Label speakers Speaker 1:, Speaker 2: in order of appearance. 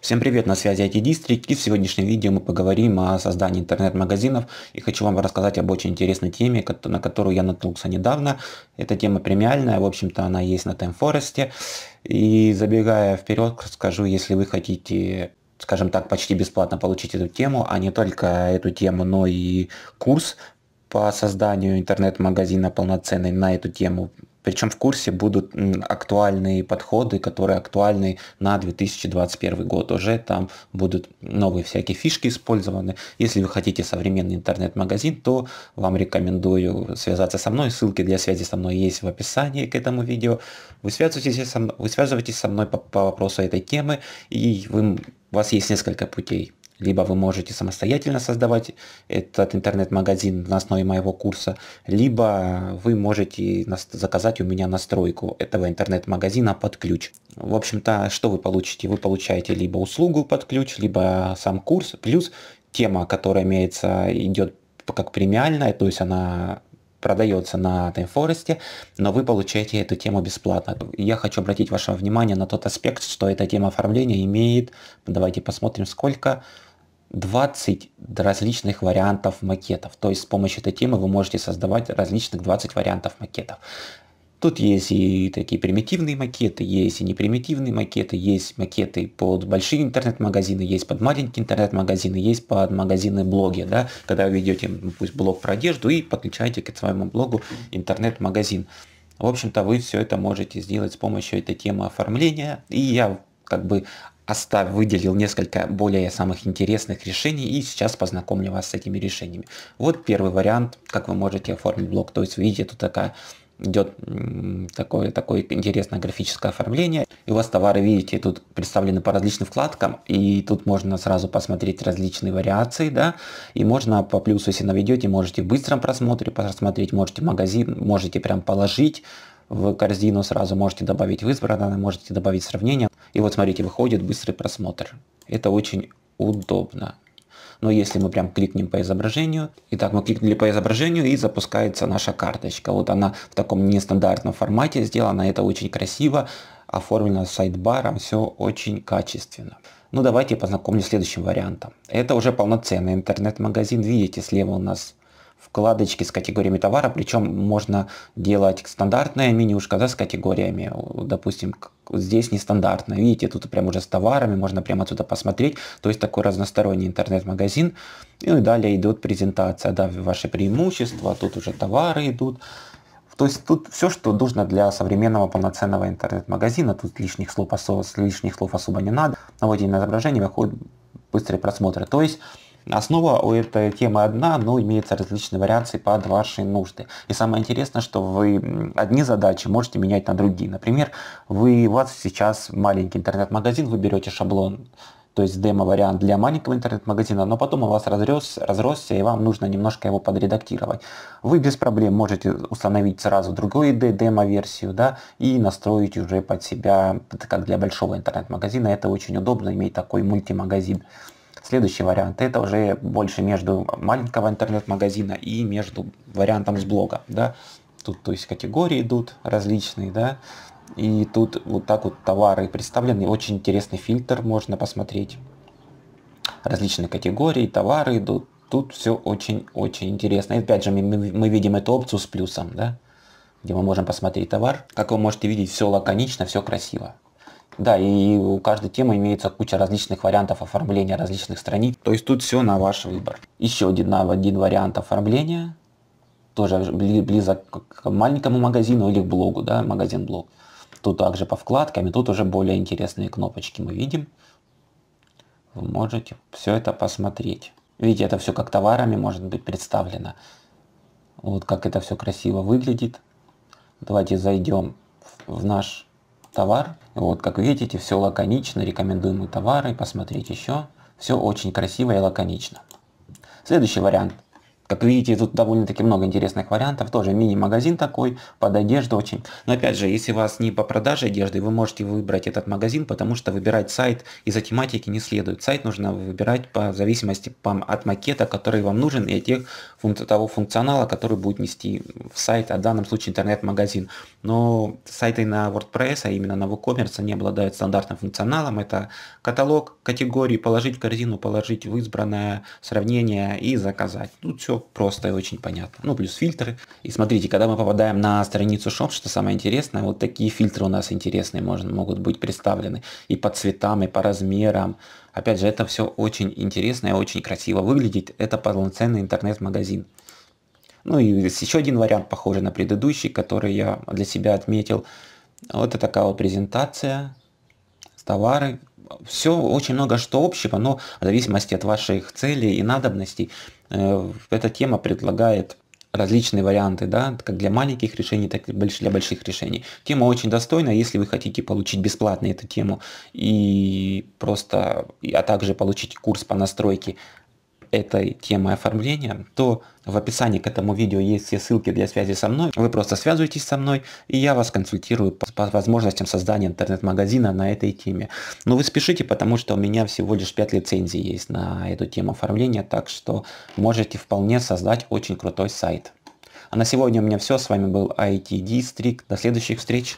Speaker 1: Всем привет, на связи IT District и в сегодняшнем видео мы поговорим о создании интернет-магазинов и хочу вам рассказать об очень интересной теме, на которую я наткнулся недавно. Эта тема премиальная, в общем-то она есть на Time Forest. И забегая вперед, скажу, если вы хотите скажем так, почти бесплатно получить эту тему, а не только эту тему, но и курс по созданию интернет-магазина полноценный на эту тему причем в курсе будут актуальные подходы, которые актуальны на 2021 год. Уже там будут новые всякие фишки использованы. Если вы хотите современный интернет-магазин, то вам рекомендую связаться со мной. Ссылки для связи со мной есть в описании к этому видео. Вы связываетесь со мной, вы связываетесь со мной по, по вопросу этой темы, и вы, у вас есть несколько путей либо вы можете самостоятельно создавать этот интернет-магазин на основе моего курса, либо вы можете заказать у меня настройку этого интернет-магазина под ключ. В общем-то, что вы получите? Вы получаете либо услугу под ключ, либо сам курс, плюс тема, которая имеется, идет как премиальная, то есть она продается на Таймфоресте, но вы получаете эту тему бесплатно. Я хочу обратить ваше внимание на тот аспект, что эта тема оформления имеет, давайте посмотрим, сколько 20 различных вариантов макетов. То есть с помощью этой темы вы можете создавать различных 20 вариантов макетов. Тут есть и такие примитивные макеты, есть и непримитивные макеты, есть макеты под большие интернет-магазины, есть под маленькие интернет-магазины, есть под магазины-блоги, да, когда вы ведете, ну, пусть блог про одежду и подключаете к своему блогу интернет-магазин. В общем-то, вы все это можете сделать с помощью этой темы оформления, и я как бы оставил, выделил несколько более самых интересных решений и сейчас познакомлю вас с этими решениями. Вот первый вариант, как вы можете оформить блок. То есть, видите, тут такая идет такое, такое интересное графическое оформление. И у вас товары, видите, тут представлены по различным вкладкам, и тут можно сразу посмотреть различные вариации, да, и можно по плюсу, если наведете, можете в быстром просмотре посмотреть, можете магазин, можете прям положить в корзину сразу, можете добавить в избранное, можете добавить сравнение. И вот смотрите, выходит быстрый просмотр. Это очень удобно. Но если мы прям кликнем по изображению, итак, мы кликнули по изображению и запускается наша карточка. Вот она в таком нестандартном формате сделана, это очень красиво, оформлено сайдбаром, все очень качественно. Ну давайте познакомлюсь с следующим вариантом. Это уже полноценный интернет-магазин, видите, слева у нас вкладочки с категориями товара, причем можно делать стандартная менюшка да, с категориями, допустим, здесь нестандартная, видите, тут прям уже с товарами, можно прямо отсюда посмотреть, то есть такой разносторонний интернет-магазин, ну и далее идет презентация, да, ваши преимущества, тут уже товары идут, то есть тут все, что нужно для современного полноценного интернет-магазина, тут лишних слов, особо, лишних слов особо не надо. Наводите на изображение, выходит быстрый просмотр. То есть Основа у этой темы одна, но имеются различные вариации под ваши нужды. И самое интересное, что вы одни задачи можете менять на другие. Например, вы, у вас сейчас маленький интернет-магазин, вы берете шаблон то есть демо-вариант для маленького интернет-магазина, но потом у вас разрос, разросся, и вам нужно немножко его подредактировать. Вы без проблем можете установить сразу другую демо-версию, да, и настроить уже под себя, как для большого интернет-магазина. Это очень удобно, иметь такой мультимагазин. магазин Следующий вариант – это уже больше между маленького интернет-магазина и между вариантом с блога. Да? Тут то есть категории идут различные, да, и тут вот так вот товары представлены. Очень интересный фильтр можно посмотреть. Различные категории, товары идут. Тут все очень-очень интересно. И опять же, мы, мы видим эту опцию с плюсом, да, где мы можем посмотреть товар. Как вы можете видеть, все лаконично, все красиво. Да, и у каждой темы имеется куча различных вариантов оформления различных страниц. То есть тут все на ваш выбор. Еще один, один вариант оформления, тоже близок к маленькому магазину или к блогу, да, магазин-блог. Тут также по вкладкам, и тут уже более интересные кнопочки мы видим. Вы можете все это посмотреть. Видите, это все как товарами может быть представлено. Вот как это все красиво выглядит. Давайте зайдем в наш товар. Вот, как видите, все лаконично, рекомендуемые товары, посмотреть еще. Все очень красиво и лаконично. Следующий вариант – как видите, тут довольно-таки много интересных вариантов. Тоже мини-магазин такой, под одежду очень. Но опять же, если вас не по продаже одежды, вы можете выбрать этот магазин, потому что выбирать сайт из-за тематики не следует. Сайт нужно выбирать по зависимости от макета, который вам нужен, и тех, того функционала, который будет нести в сайт, а в данном случае интернет-магазин. Но сайты на WordPress, а именно на WooCommerce, не обладают стандартным функционалом. Это каталог категории, положить в корзину, положить в избранное сравнение и заказать. Тут все просто и очень понятно. Ну, плюс фильтры. И смотрите, когда мы попадаем на страницу Shop, что самое интересное, вот такие фильтры у нас интересные можно, могут быть представлены и по цветам, и по размерам. Опять же, это все очень интересно и очень красиво выглядит. Это полноценный интернет-магазин. Ну и еще один вариант, похожий на предыдущий, который я для себя отметил. Вот это такая вот презентация, товары все очень много что общего, но в зависимости от ваших целей и надобностей, э, эта тема предлагает различные варианты, да, как для маленьких решений, так и для больших решений. Тема очень достойна, если вы хотите получить бесплатно эту тему и просто, а также получить курс по настройке этой темы оформления, то в описании к этому видео есть все ссылки для связи со мной. Вы просто связываетесь со мной, и я вас консультирую по, по возможностям создания интернет-магазина на этой теме. Но вы спешите, потому что у меня всего лишь 5 лицензий есть на эту тему оформления, так что можете вполне создать очень крутой сайт. А на сегодня у меня все. С вами был IT District. До следующих встреч.